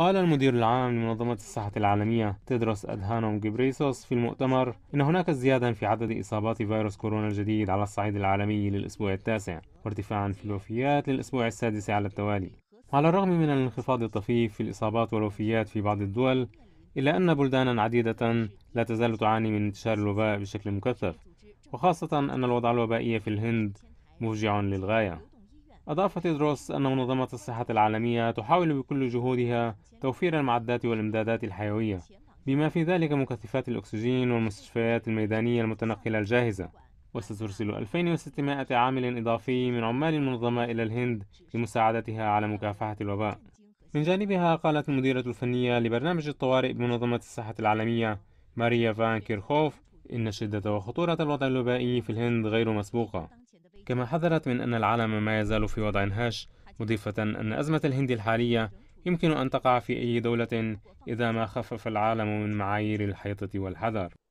قال المدير العام لمنظمة الصحة العالمية تدرس أدهانوم جبريسوس في المؤتمر إن هناك زيادة في عدد إصابات فيروس كورونا الجديد على الصعيد العالمي للأسبوع التاسع وارتفاعا في الوفيات للأسبوع السادس على التوالي على الرغم من الانخفاض الطفيف في الإصابات والوفيات في بعض الدول إلا أن بلدانا عديدة لا تزال تعاني من انتشار الوباء بشكل مكثف وخاصة أن الوضع الوبائي في الهند مفجع للغاية أضاف تيدروس أن منظمة الصحة العالمية تحاول بكل جهودها توفير المعدات والإمدادات الحيوية بما في ذلك مكثفات الأكسجين والمستشفيات الميدانية المتنقلة الجاهزة وسترسل 2600 عامل إضافي من عمال المنظمة إلى الهند لمساعدتها على مكافحة الوباء من جانبها قالت المديرة الفنية لبرنامج الطوارئ بمنظمة الصحة العالمية ماريا فان كيرخوف إن شدة وخطورة الوضع الوبائي في الهند غير مسبوقة كما حذرت من أن العالم ما يزال في وضع هاش مضيفة أن أزمة الهند الحالية يمكن أن تقع في أي دولة إذا ما خفف العالم من معايير الحيطة والحذر